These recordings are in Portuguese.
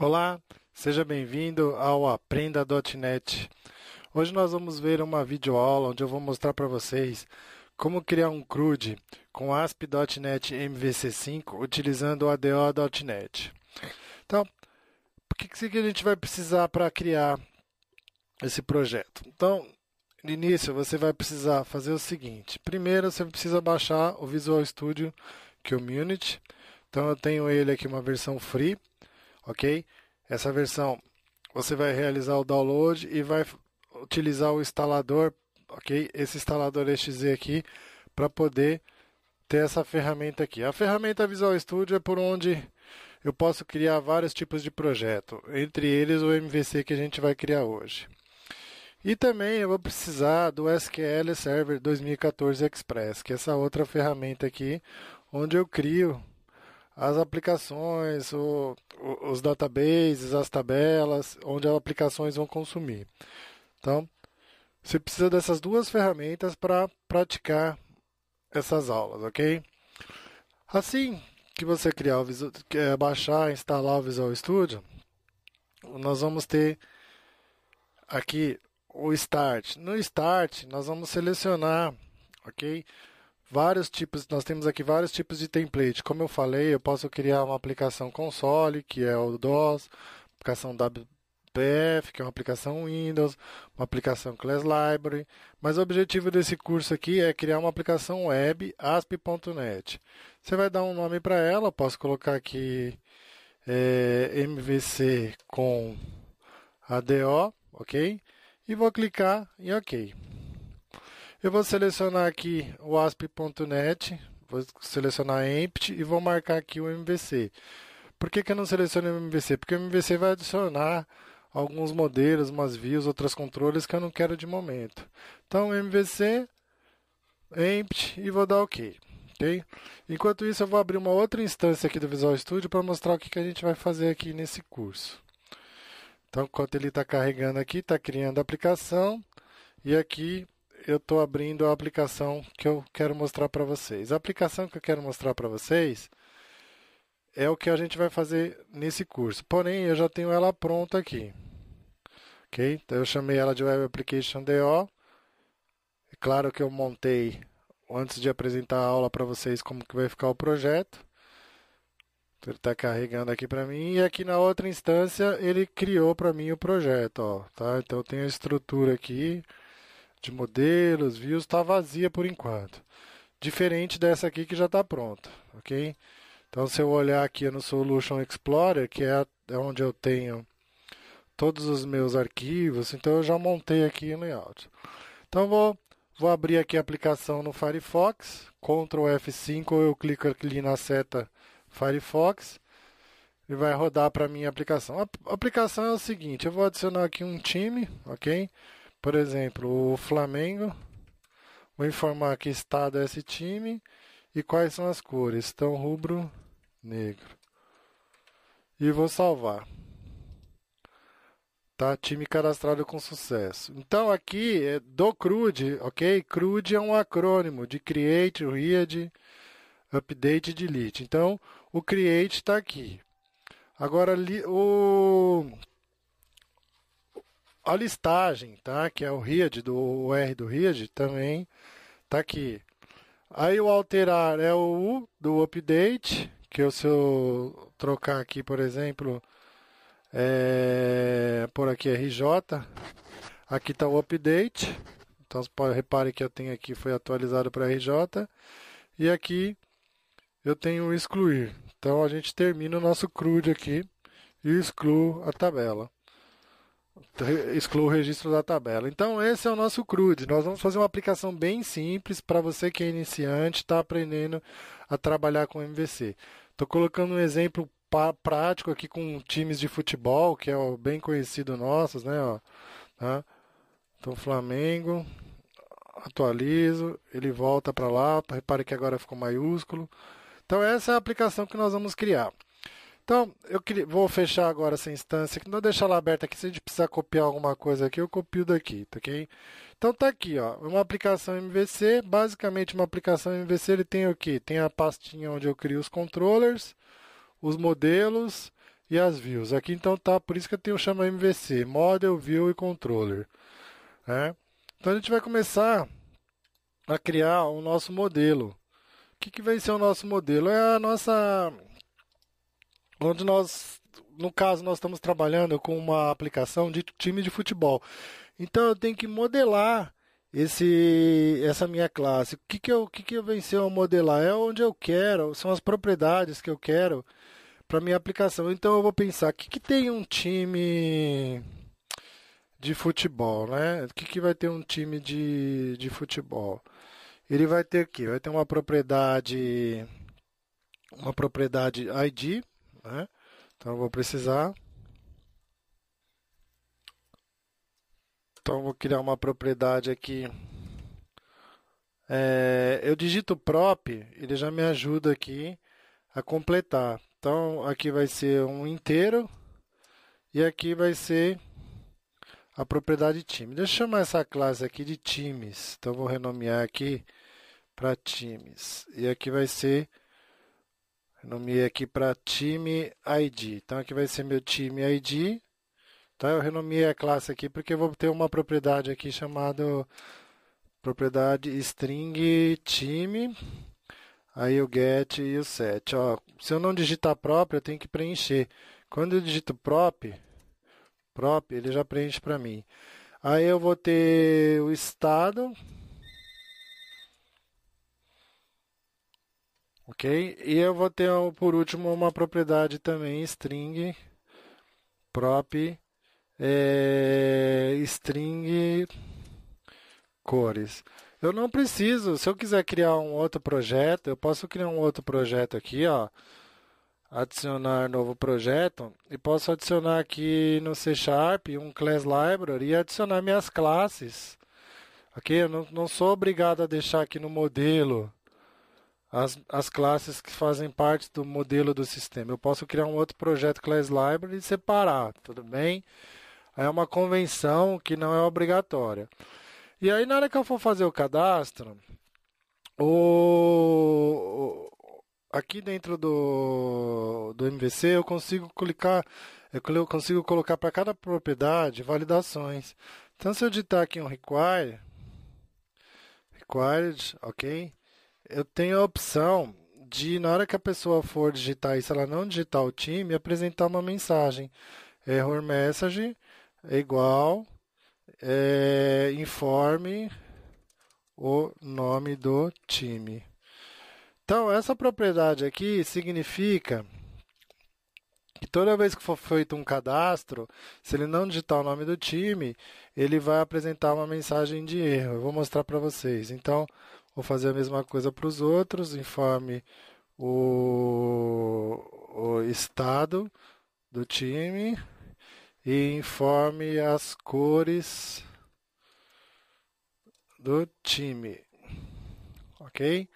Olá, seja bem-vindo ao Aprenda.net. Hoje nós vamos ver uma videoaula onde eu vou mostrar para vocês como criar um CRUD com ASP.NET MVC5 utilizando o ADO.NET. Então, o que, que a gente vai precisar para criar esse projeto? Então, no início você vai precisar fazer o seguinte. Primeiro você precisa baixar o Visual Studio Community. É então eu tenho ele aqui uma versão free ok? Essa versão você vai realizar o download e vai utilizar o instalador, ok? Esse instalador exe aqui para poder ter essa ferramenta aqui. A ferramenta Visual Studio é por onde eu posso criar vários tipos de projeto, entre eles o MVC que a gente vai criar hoje. E também eu vou precisar do SQL Server 2014 Express, que é essa outra ferramenta aqui, onde eu crio as aplicações, o, os databases, as tabelas, onde as aplicações vão consumir. Então, você precisa dessas duas ferramentas para praticar essas aulas, ok? Assim que você criar o Visual, é baixar, instalar o Visual Studio, nós vamos ter aqui o Start. No Start, nós vamos selecionar, ok? vários tipos, nós temos aqui vários tipos de template. Como eu falei, eu posso criar uma aplicação console, que é o DOS, aplicação WPF, que é uma aplicação Windows, uma aplicação Class Library. Mas o objetivo desse curso aqui é criar uma aplicação web ASP.NET. Você vai dar um nome para ela, posso colocar aqui é, MVC com ADO, ok? E vou clicar em OK. Eu vou selecionar aqui o asp.net, vou selecionar empty e vou marcar aqui o MVC. Por que, que eu não seleciono o MVC? Porque o MVC vai adicionar alguns modelos, umas views, outras controles que eu não quero de momento. Então, MVC, empty e vou dar OK. Okay? Enquanto isso, eu vou abrir uma outra instância aqui do Visual Studio para mostrar o que, que a gente vai fazer aqui nesse curso. Então, enquanto ele está carregando aqui, está criando a aplicação. E aqui eu estou abrindo a aplicação que eu quero mostrar para vocês. A aplicação que eu quero mostrar para vocês é o que a gente vai fazer nesse curso. Porém, eu já tenho ela pronta aqui. Ok? Então, eu chamei ela de Web Application DO. É claro que eu montei antes de apresentar a aula para vocês como que vai ficar o projeto. Então, ele está carregando aqui para mim e aqui na outra instância ele criou para mim o projeto, ó, tá? Então tenho a estrutura aqui, de modelos, views, está vazia por enquanto. Diferente dessa aqui que já está pronta, ok? Então, se eu olhar aqui no Solution Explorer, que é, é onde eu tenho todos os meus arquivos, então eu já montei aqui o layout. Então, vou, vou abrir aqui a aplicação no Firefox, Ctrl F5, ou eu clico ali na seta Firefox e vai rodar para minha aplicação. A aplicação é o seguinte, eu vou adicionar aqui um time, ok? Por exemplo, o Flamengo, vou informar que estado é esse time e quais são as cores. Então, rubro, negro. E vou salvar. Tá, time cadastrado com sucesso. Então aqui é do CRUD, ok? CRUD é um acrônimo de Create, Read, Update, Delete. Então o Create está aqui. Agora o a listagem, tá? Que é o RIAD, do o R do RIAD, também tá aqui. Aí o alterar é o U do update, que eu, se eu trocar aqui, por exemplo, é, por aqui é RJ, aqui está o update. Então repare que eu tenho aqui foi atualizado para RJ e aqui eu tenho o excluir. Então a gente termina o nosso CRUD aqui e excluo a tabela exclui o registro da tabela. Então, esse é o nosso CRUD. Nós vamos fazer uma aplicação bem simples para você que é iniciante, está aprendendo a trabalhar com MVC. Estou colocando um exemplo prático aqui com times de futebol, que é o bem conhecido nossos, né? Ó, tá? Então, Flamengo, atualizo, ele volta para lá, repare que agora ficou maiúsculo. Então, essa é a aplicação que nós vamos criar. Então, eu queria, vou fechar agora essa instância, que não deixar ela aberta aqui. Se a gente precisar copiar alguma coisa aqui, eu copio daqui, tá ok? Então tá aqui, ó, uma aplicação MVC. Basicamente, uma aplicação MVC ele tem o que? Tem a pastinha onde eu crio os controllers, os modelos e as views. Aqui então tá, por isso que eu tenho chama MVC, model, view e controller. Né? Então a gente vai começar a criar o nosso modelo. O que, que vai ser o nosso modelo? É a nossa onde nós, no caso, nós estamos trabalhando com uma aplicação de time de futebol. Então eu tenho que modelar esse essa minha classe. O que que eu, o que que eu vencer a modelar? É onde eu quero, são as propriedades que eu quero para minha aplicação. Então eu vou pensar, o que que tem um time de futebol, né? O que que vai ter um time de, de futebol? Ele vai ter que vai ter uma propriedade uma propriedade ID, né? Então eu vou precisar. Então eu vou criar uma propriedade aqui. É, eu digito prop, ele já me ajuda aqui a completar. Então aqui vai ser um inteiro e aqui vai ser a propriedade time. Deixa eu chamar essa classe aqui de times. Então vou renomear aqui para times. E aqui vai ser Nomeei é aqui para time ID. Então aqui vai ser meu time ID. Tá? Eu renomeei a classe aqui porque eu vou ter uma propriedade aqui chamada propriedade string time. Aí o get e o set. Ó, se eu não digitar prop, eu tenho que preencher. Quando eu digito prop, prop ele já preenche para mim. Aí eu vou ter o estado ok? E eu vou ter, por último, uma propriedade também string prop é, string cores. Eu não preciso, se eu quiser criar um outro projeto, eu posso criar um outro projeto aqui, ó. Adicionar novo projeto e posso adicionar aqui no C Sharp um class library e adicionar minhas classes. Ok? Eu não, não sou obrigado a deixar aqui no modelo as, as classes que fazem parte do modelo do sistema. Eu posso criar um outro projeto Class Library e separar, tudo bem? É uma convenção que não é obrigatória. E aí, na hora que eu for fazer o cadastro, o... aqui dentro do, do MVC eu consigo clicar, eu consigo colocar para cada propriedade validações. Então, se eu digitar aqui um require, required, ok? eu tenho a opção de, na hora que a pessoa for digitar isso, ela não digitar o time, apresentar uma mensagem. Error message é igual é, informe o nome do time. Então, essa propriedade aqui significa que toda vez que for feito um cadastro, se ele não digitar o nome do time, ele vai apresentar uma mensagem de erro. Eu vou mostrar para vocês. Então, Vou fazer a mesma coisa para os outros, informe o, o estado do time e informe as cores do time. Ok?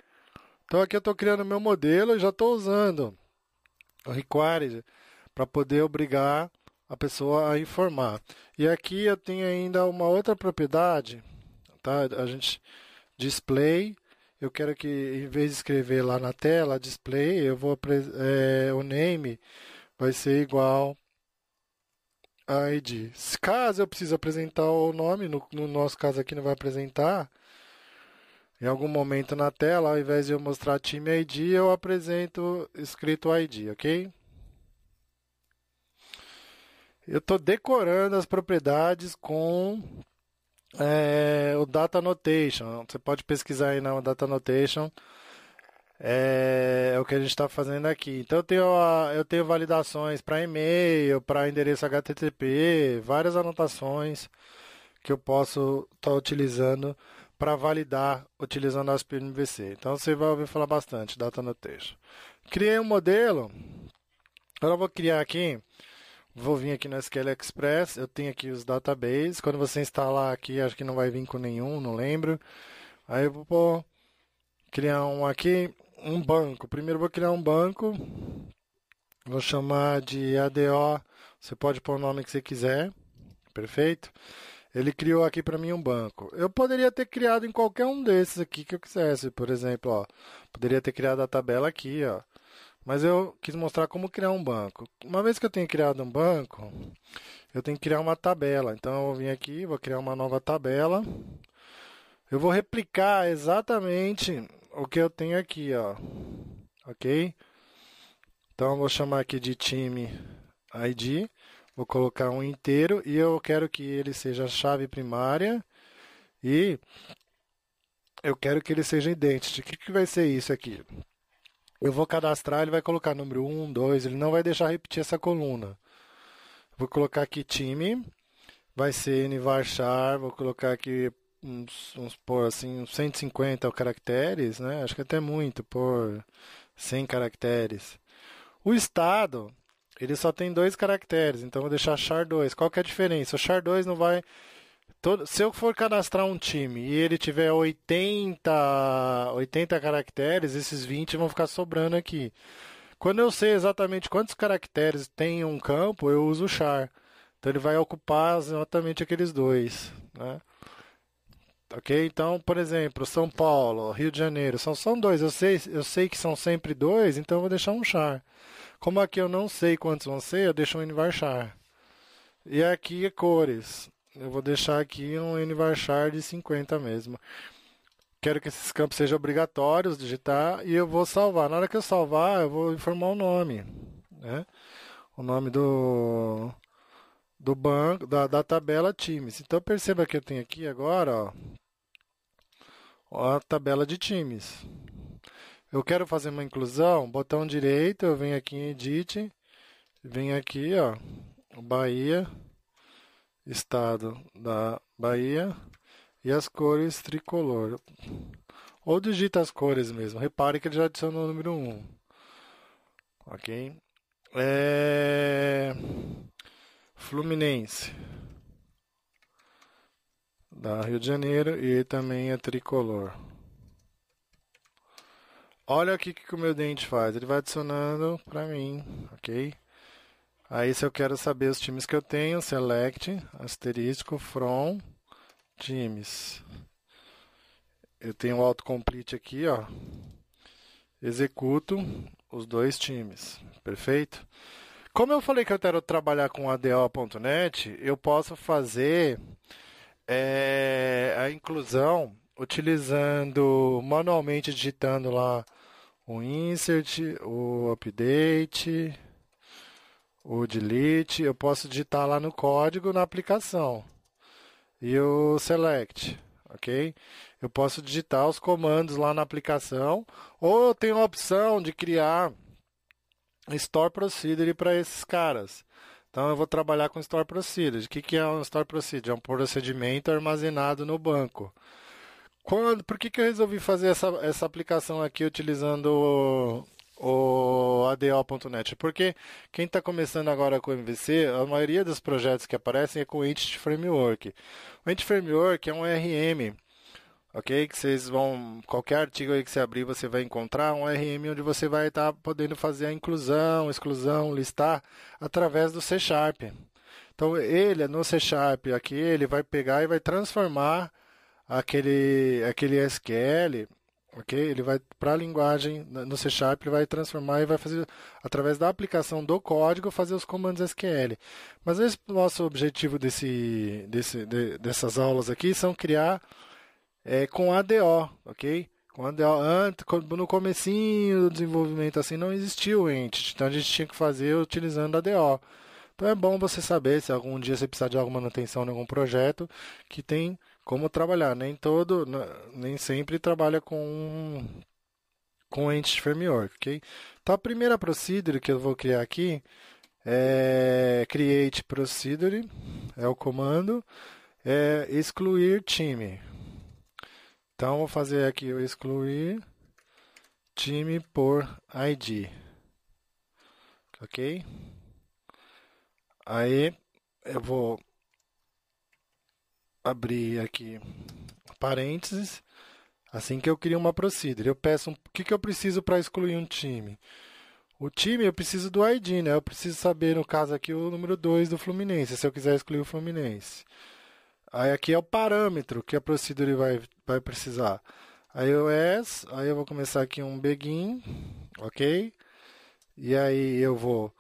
Então aqui eu estou criando meu modelo e já estou usando o require para poder obrigar a pessoa a informar. E aqui eu tenho ainda uma outra propriedade, tá? A gente display eu quero que, em vez de escrever lá na tela, display, eu vou é, o name vai ser igual a ID. Caso eu precise apresentar o nome, no, no nosso caso aqui não vai apresentar, em algum momento na tela, ao invés de eu mostrar time ID, eu apresento escrito ID, ok? Eu estou decorando as propriedades com é o Data Notation. Você pode pesquisar aí na Data Notation. É, é o que a gente está fazendo aqui. Então eu tenho, a, eu tenho validações para e-mail, para endereço HTTP, várias anotações que eu posso estar tá utilizando para validar utilizando a Aspirn MVC. Então você vai ouvir falar bastante Data Notation. Criei um modelo. Agora eu vou criar aqui Vou vir aqui no SQL Express, eu tenho aqui os databases. Quando você instalar aqui, acho que não vai vir com nenhum, não lembro. Aí eu vou criar um aqui, um banco. Primeiro vou criar um banco, vou chamar de ADO. Você pode pôr o nome que você quiser, perfeito? Ele criou aqui para mim um banco. Eu poderia ter criado em qualquer um desses aqui que eu quisesse, por exemplo, ó, poderia ter criado a tabela aqui, ó. Mas eu quis mostrar como criar um banco. Uma vez que eu tenho criado um banco, eu tenho que criar uma tabela. Então eu vou vir aqui, vou criar uma nova tabela. Eu vou replicar exatamente o que eu tenho aqui, ó. OK? Então eu vou chamar aqui de time ID, vou colocar um inteiro e eu quero que ele seja chave primária e eu quero que ele seja idêntico. O que, que vai ser isso aqui? eu vou cadastrar, ele vai colocar número 1, 2, ele não vai deixar repetir essa coluna. Vou colocar aqui time, vai ser Nivarchar, vou colocar aqui uns, uns por assim, uns 150 caracteres, né? Acho que até muito, por 100 caracteres. O estado, ele só tem dois caracteres, então vou deixar char 2. Qual que é a diferença? O char 2 não vai Todo, se eu for cadastrar um time e ele tiver 80, 80 caracteres, esses 20 vão ficar sobrando aqui. Quando eu sei exatamente quantos caracteres tem um campo, eu uso o char. Então ele vai ocupar exatamente aqueles dois. Né? Ok? Então, por exemplo, São Paulo, Rio de Janeiro, são, são dois. Eu sei, eu sei que são sempre dois, então eu vou deixar um char. Como aqui eu não sei quantos vão ser, eu deixo um invar char. E aqui é cores. Eu vou deixar aqui um nvarchar de 50 mesmo. Quero que esses campos sejam obrigatórios digitar e eu vou salvar. Na hora que eu salvar, eu vou informar o nome, né? O nome do do banco, da, da tabela times. Então perceba que eu tenho aqui agora, ó, a tabela de times. Eu quero fazer uma inclusão, botão direito, eu venho aqui em edit, venho aqui, ó, Bahia estado da Bahia e as cores tricolor. Ou digita as cores mesmo. Repare que ele já adicionou o número 1. Ok? É... Fluminense. Da Rio de Janeiro e também é tricolor. Olha o que o meu dente faz. Ele vai adicionando para mim, ok? Aí se eu quero saber os times que eu tenho, select, asterisco, from, times. Eu tenho o autocomplete aqui, ó. Executo os dois times, perfeito? Como eu falei que eu quero trabalhar com ADO.NET, eu posso fazer é, a inclusão utilizando manualmente digitando lá o insert, o update, o delete, eu posso digitar lá no código na aplicação. E o select, ok? Eu posso digitar os comandos lá na aplicação, ou eu tenho a opção de criar store procedure para esses caras. Então eu vou trabalhar com store procedure. O que, que é um store procedure? É um procedimento armazenado no banco. Quando, por que, que eu resolvi fazer essa, essa aplicação aqui utilizando o ADO.net, porque quem está começando agora com o MVC, a maioria dos projetos que aparecem é com o Entity Framework. O Entity Framework é um RM, ok? Que vocês vão, qualquer artigo aí que você abrir, você vai encontrar um RM onde você vai estar tá podendo fazer a inclusão, exclusão, listar através do C Sharp. Então ele no C Sharp aqui ele vai pegar e vai transformar aquele aquele SQL ok? Ele vai para a linguagem no C Sharp, ele vai transformar e vai fazer através da aplicação do código fazer os comandos SQL. Mas esse nosso objetivo desse, desse de, dessas aulas aqui são criar é, com ADO, ok? Com ADO, antes, no comecinho do desenvolvimento assim não existia o Entity, então a gente tinha que fazer utilizando ADO. Então é bom você saber se algum dia você precisar de alguma manutenção em algum projeto que tem como trabalhar. Nem todo, nem sempre trabalha com com entes framework, ok? Então a primeira procedure que eu vou criar aqui é create procedure, é o comando, é excluir time. Então vou fazer aqui o excluir time por ID, ok? Aí eu vou abrir aqui parênteses. Assim que eu crio uma procedure, eu peço um, o que, que eu preciso para excluir um time. O time eu preciso do ID, né? Eu preciso saber, no caso aqui, o número 2 do Fluminense, se eu quiser excluir o Fluminense. Aí aqui é o parâmetro que a procedure vai, vai precisar. Aí eu as, aí eu vou começar aqui um begin, ok? E aí eu vou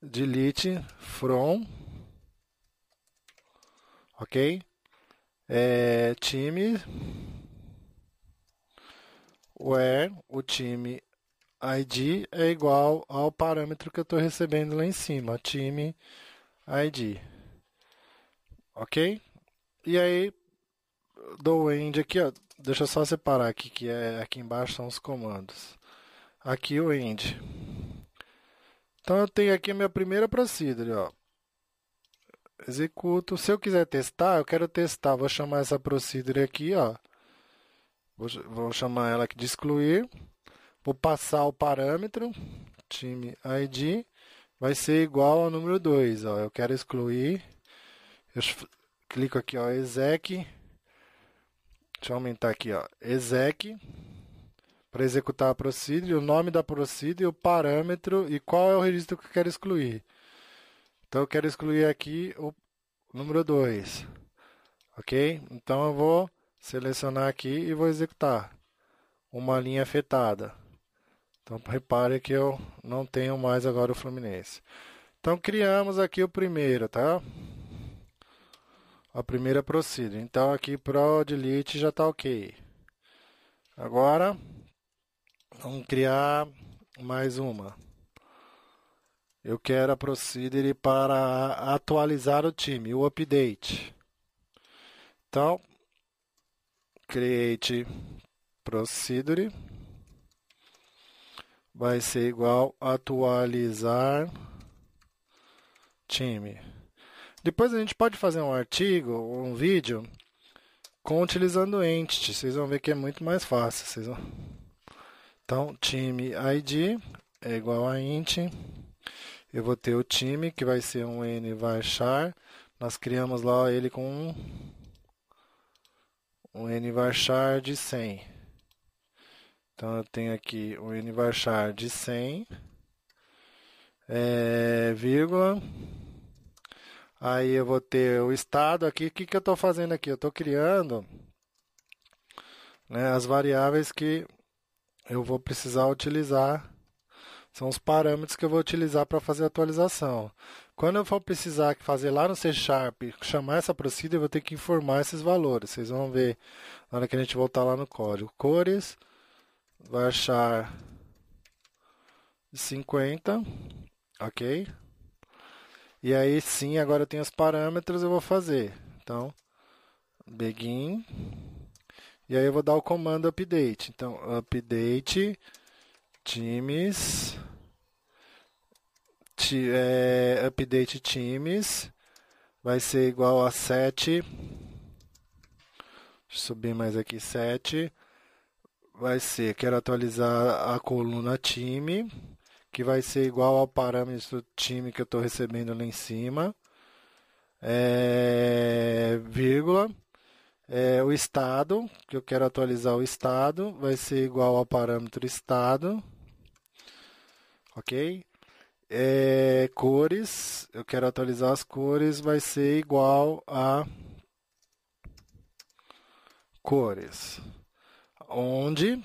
delete from, ok? é, time where o time ID é igual ao parâmetro que eu estou recebendo lá em cima, time ID. Ok? E aí, dou end aqui, ó. Deixa eu só separar aqui, que é aqui embaixo são os comandos. Aqui o end. Então eu tenho aqui a minha primeira procedure, ó executo. Se eu quiser testar, eu quero testar. Vou chamar essa procedure aqui, ó. Vou, vou chamar ela aqui de excluir. Vou passar o parâmetro, time ID, vai ser igual ao número 2. Ó. Eu quero excluir. Eu clico aqui, ó, exec. Deixa eu aumentar aqui, ó, exec. Para executar a procedure, o nome da procedure, o parâmetro e qual é o registro que eu quero excluir. Então, eu quero excluir aqui o número 2. Ok? Então, eu vou selecionar aqui e vou executar uma linha afetada. Então, repare que eu não tenho mais agora o Fluminense. Então, criamos aqui o primeiro, tá? A primeira procedure. Então, aqui pro delete já está ok. Agora, vamos criar mais uma. Eu quero a Procedure para atualizar o time, o update. Então, create Procedure vai ser igual atualizar time. Depois a gente pode fazer um artigo, um vídeo com utilizando entity. Vocês vão ver que é muito mais fácil. Vão... Então, time ID é igual a int eu vou ter o time, que vai ser um N varchar, Nós criamos lá ele com um, um N varchar de 100. Então eu tenho aqui um N varchar de 100, é, vírgula. Aí eu vou ter o estado aqui. O que, que eu estou fazendo aqui? Eu estou criando né, as variáveis que eu vou precisar utilizar são os parâmetros que eu vou utilizar para fazer a atualização. Quando eu for precisar fazer lá no C Sharp, chamar essa procedura, eu vou ter que informar esses valores. Vocês vão ver na hora que a gente voltar lá no código. Cores, vai achar 50, ok? E aí sim, agora eu tenho os parâmetros, eu vou fazer. Então, begin. E aí eu vou dar o comando update. Então, update times é, update times vai ser igual a 7. subir mais aqui 7. Vai ser, quero atualizar a coluna time, que vai ser igual ao parâmetro time que eu estou recebendo lá em cima. É, vírgula. É, o estado, que eu quero atualizar o estado, vai ser igual ao parâmetro estado. Ok? É, cores, eu quero atualizar as cores, vai ser igual a cores, onde,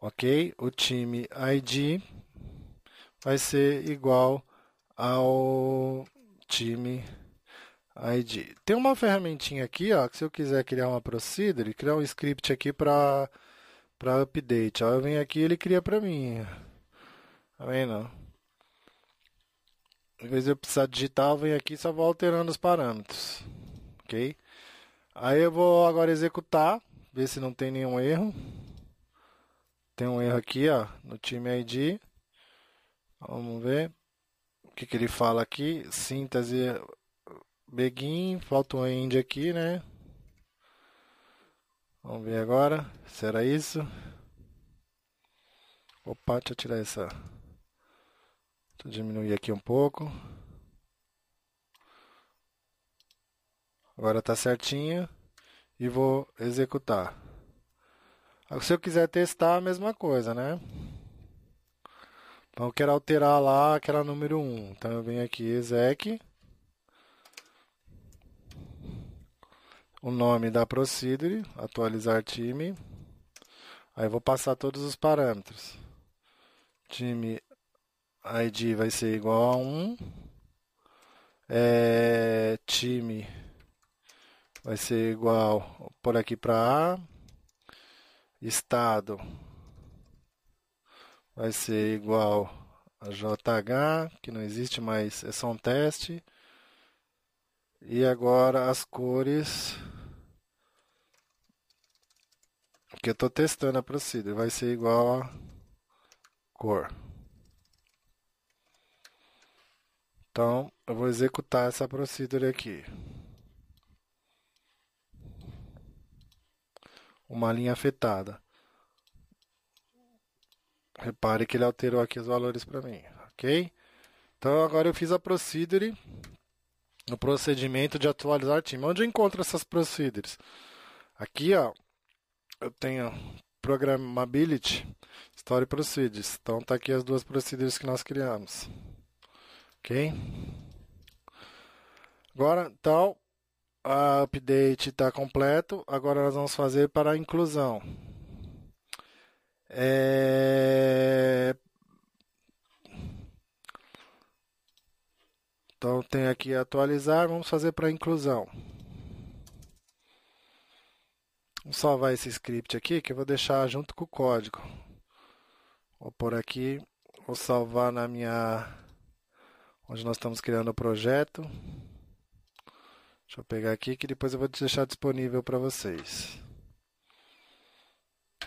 ok, o time ID vai ser igual ao time ID. Tem uma ferramentinha aqui, ó, que se eu quiser criar uma procedure, criar um script aqui para para update. Aí eu venho aqui ele cria para mim. Tá vendo? Às vez eu precisar digitar, eu venho aqui e só vou alterando os parâmetros. Ok? Aí eu vou agora executar, ver se não tem nenhum erro. Tem um erro aqui, ó, no time ID. Vamos ver o que, que ele fala aqui. Síntese begin, falta um end aqui, né? Vamos ver agora. Será isso? Opa, deixa eu tirar essa. Deixa eu diminuir aqui um pouco. Agora está certinho. E vou executar. Se eu quiser testar, a mesma coisa, né? Então eu quero alterar lá aquela número 1. Então eu venho aqui, exec. o nome da procedure, atualizar time. Aí vou passar todos os parâmetros. Time ID vai ser igual a 1. É, time vai ser igual por aqui para A. Estado vai ser igual a JH, que não existe mais, é só um teste. E agora as cores porque eu estou testando a procedure, vai ser igual a cor. Então, eu vou executar essa procedure aqui. Uma linha afetada. Repare que ele alterou aqui os valores para mim, ok? Então, agora eu fiz a procedure, o procedimento de atualizar time. Onde eu encontro essas procedures? Aqui, ó, eu tenho programmability, story procedures. Então tá aqui as duas procedures que nós criamos. OK? Agora, então, a update está completo. Agora nós vamos fazer para a inclusão. É... Então tem aqui atualizar, vamos fazer para a inclusão. Vamos salvar esse script aqui que eu vou deixar junto com o código. Vou por aqui, vou salvar na minha onde nós estamos criando o projeto. Deixa eu pegar aqui que depois eu vou deixar disponível para vocês.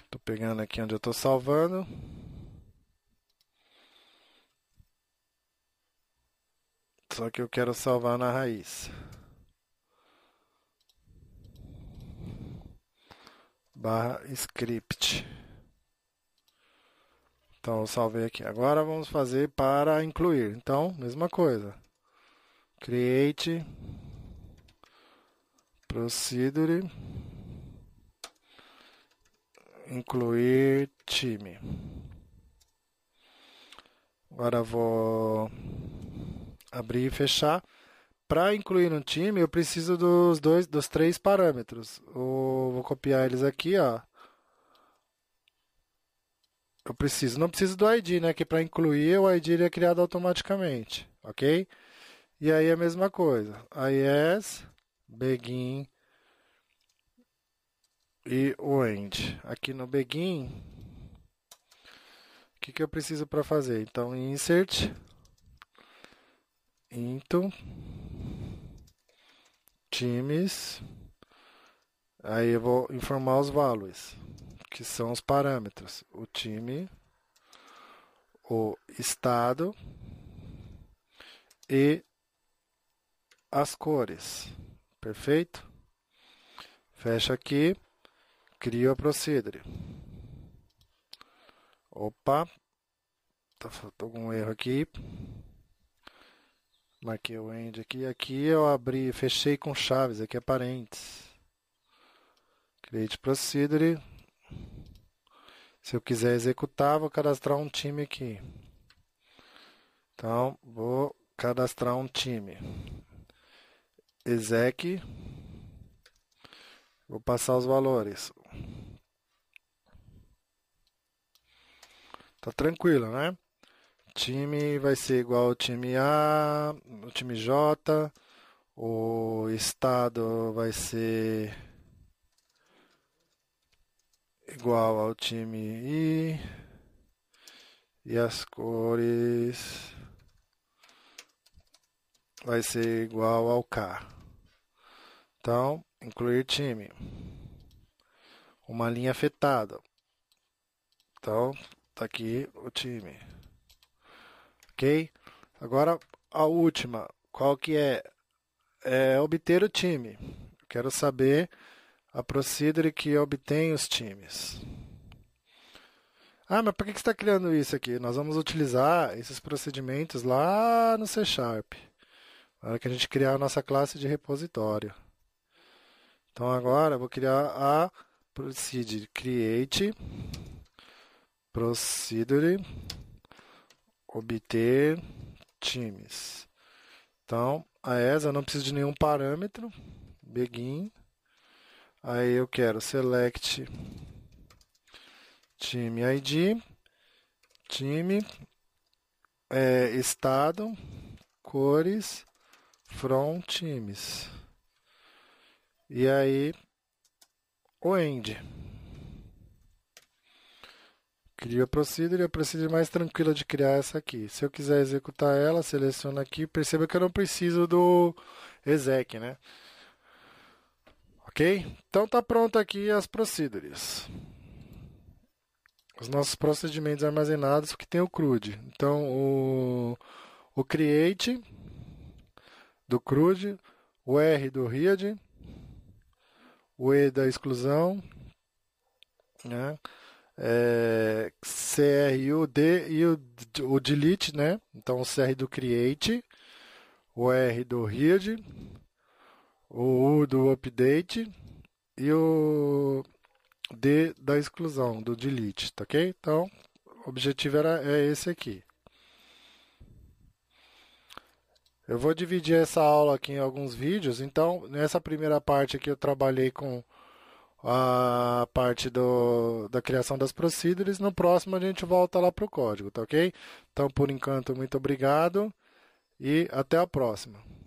Estou pegando aqui onde eu estou salvando. Só que eu quero salvar na raiz. barra script. Então, eu salvei aqui. Agora vamos fazer para incluir. Então, mesma coisa. Create procedure incluir time. Agora vou abrir e fechar para incluir no time, eu preciso dos dois, dos três parâmetros. vou copiar eles aqui, ó. Eu preciso, não preciso do ID, né? Que para incluir o ID ele é criado automaticamente, ok? E aí é a mesma coisa. IS, begin e o end. Aqui no begin, o que, que eu preciso para fazer? Então insert into times. Aí eu vou informar os values, que são os parâmetros. O time, o estado e as cores. Perfeito? Fecha aqui. Crio a procedure. Opa, tá, faltando algum erro aqui. Marquei o end aqui. Aqui eu abri, fechei com chaves. Aqui é parênteses. Create procedure. Se eu quiser executar, vou cadastrar um time aqui. Então, vou cadastrar um time. Exec. Vou passar os valores. Tá tranquilo, né? time vai ser igual ao time A, o time J, o estado vai ser igual ao time I e as cores vai ser igual ao K. Então, incluir time. Uma linha afetada. Então, tá aqui o time. Ok? Agora a última, qual que é? É obter o time. Quero saber a procedure que obtém os times. Ah, mas por que você está criando isso aqui? Nós vamos utilizar esses procedimentos lá no C Sharp, na hora que a gente criar a nossa classe de repositório. Então agora eu vou criar a procedure create procedure obter times. Então, a ESA não precisa de nenhum parâmetro, begin. Aí eu quero select time ID, time, é, estado, cores, from times. E aí o end cria a procedure e a procedure mais tranquila de criar essa aqui. Se eu quiser executar ela, seleciono aqui. Perceba que eu não preciso do exec, né? Ok? Então tá pronto aqui as procedures. Os nossos procedimentos armazenados que tem o CRUD. Então o, o create do CRUD, o R do read, o E da exclusão, né? é, d e o, o delete, né? Então o CR do create, o R do read, o U do update e o D da exclusão, do delete, tá ok? Então o objetivo era, é esse aqui. Eu vou dividir essa aula aqui em alguns vídeos, então nessa primeira parte aqui eu trabalhei com a parte do, da criação das procedures. No próximo a gente volta lá para o código, tá ok? Então, por enquanto, muito obrigado e até a próxima.